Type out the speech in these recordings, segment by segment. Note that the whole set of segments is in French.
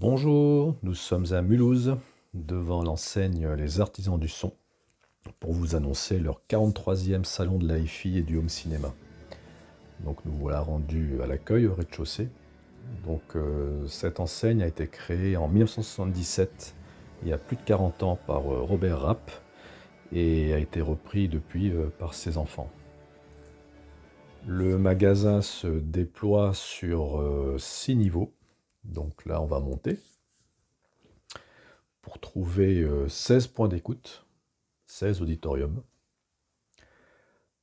Bonjour, nous sommes à Mulhouse, devant l'enseigne Les Artisans du Son, pour vous annoncer leur 43e salon de la et du home cinéma. Donc nous voilà rendus à l'accueil au rez-de-chaussée. Donc euh, cette enseigne a été créée en 1977, il y a plus de 40 ans, par euh, Robert Rapp, et a été repris depuis euh, par ses enfants. Le magasin se déploie sur six niveaux donc là, on va monter pour trouver 16 euh, points d'écoute, 16 auditoriums,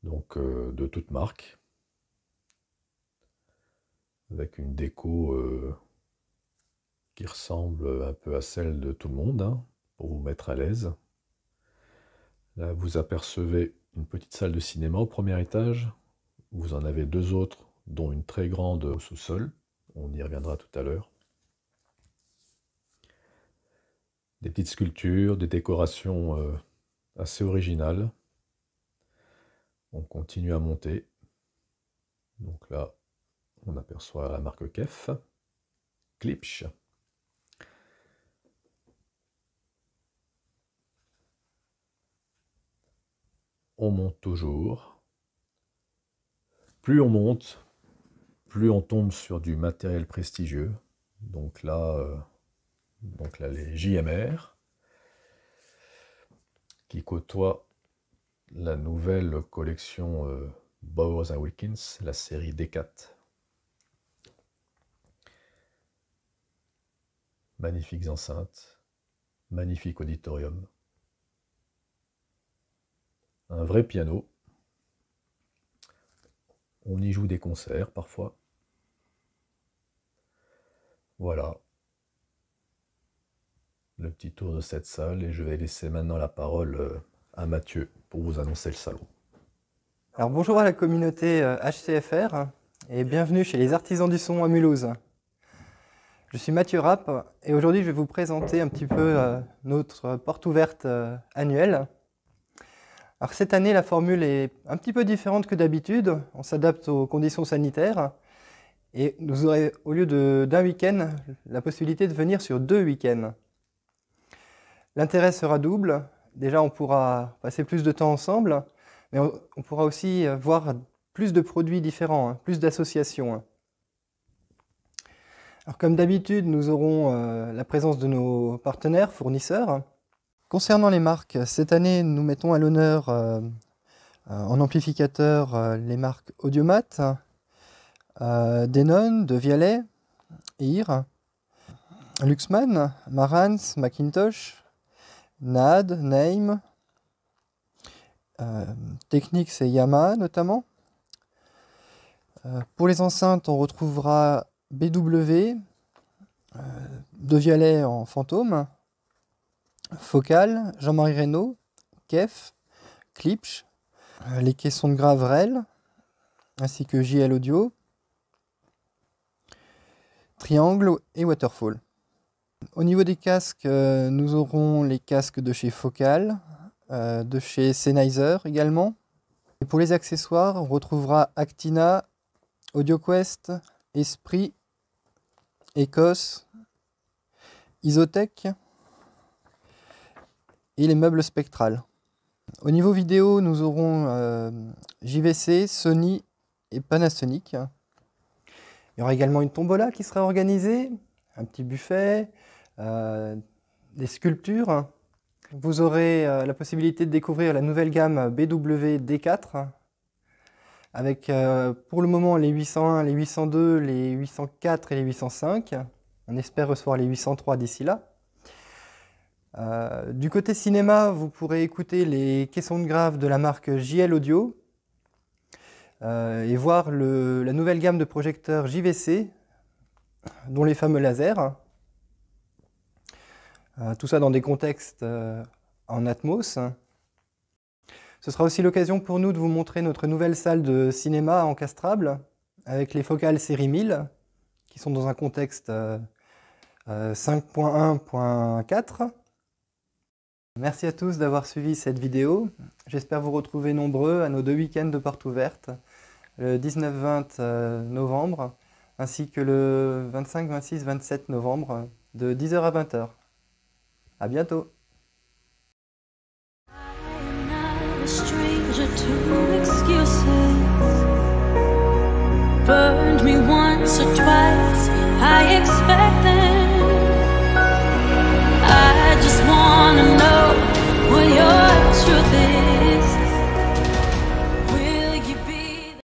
donc euh, de toutes marques. avec une déco euh, qui ressemble un peu à celle de tout le monde, hein, pour vous mettre à l'aise. Là, vous apercevez une petite salle de cinéma au premier étage, vous en avez deux autres, dont une très grande au sous-sol on y reviendra tout à l'heure. Des petites sculptures, des décorations euh, assez originales. On continue à monter. Donc là, on aperçoit la marque Kef, Klipsch. On monte toujours. Plus on monte, plus on tombe sur du matériel prestigieux, donc là, euh, donc là les JMR, qui côtoient la nouvelle collection euh, Bowers and Wilkins, la série D4. Magnifiques enceintes, magnifique auditorium, un vrai piano. On y joue des concerts parfois. Voilà le petit tour de cette salle et je vais laisser maintenant la parole euh, à Mathieu pour vous annoncer le salon. Alors bonjour à la communauté HCFR euh, et bienvenue chez les artisans du son à Mulhouse. Je suis Mathieu Rapp et aujourd'hui je vais vous présenter un petit peu euh, notre porte ouverte annuelle. Alors cette année la formule est un petit peu différente que d'habitude, on s'adapte aux conditions sanitaires et vous aurez, au lieu d'un week-end, la possibilité de venir sur deux week-ends. L'intérêt sera double. Déjà, on pourra passer plus de temps ensemble, mais on, pourra aussi euh, voir plus de produits différents, hein, plus d'associations. Hein. Alors, comme d'habitude, nous aurons euh, la présence de nos partenaires, fournisseurs. Concernant les marques, cette année, nous mettons à l'honneur euh, en amplificateur les marques Audiomat, euh, Denon, De Vialet, Ir, Luxman, Marans, Macintosh, Nad, Naim, euh, et c'est Yamaha notamment. Euh, pour les enceintes, on retrouvera BW, euh, De Violet en fantôme, Focal, Jean-Marie Reynaud, Kef, Klipsch, les caissons de grave REL, ainsi que JL Audio, Triangle et Waterfall. Au niveau des casques, euh, nous aurons les casques de chez Focal, euh, de chez Sennheiser également. Et pour les accessoires, on retrouvera Actina, AudioQuest, Esprit, Ecos, Isotech et les meubles Spectral. Au niveau vidéo, nous aurons euh, JVC, Sony et Panasonic. Il y aura également une tombola qui sera organisée, un petit buffet, euh, des sculptures. Vous aurez euh, la possibilité de découvrir la nouvelle gamme bwd D4 avec euh, pour le moment les 801, les 802, les 804 et les 805. On espère recevoir les 803 d'ici là. du côté cinéma, vous pourrez écouter les caissons de grave de la marque JL Audio, euh, et voir la nouvelle gamme de projecteurs JVC, dont les fameux lasers. Euh, tout ça dans des contextes euh, en Atmos. Ce sera aussi l'occasion pour nous de vous montrer notre nouvelle salle de cinéma encastrable avec les focales série 1000 qui sont dans un contexte 5.1.4 Merci à tous d'avoir suivi cette vidéo. J'espère vous retrouver nombreux à nos deux week-ends de porte ouverte, le 19-20 euh, novembre, ainsi que le 25, 26, 27 novembre, de 10h à 20h. A bientôt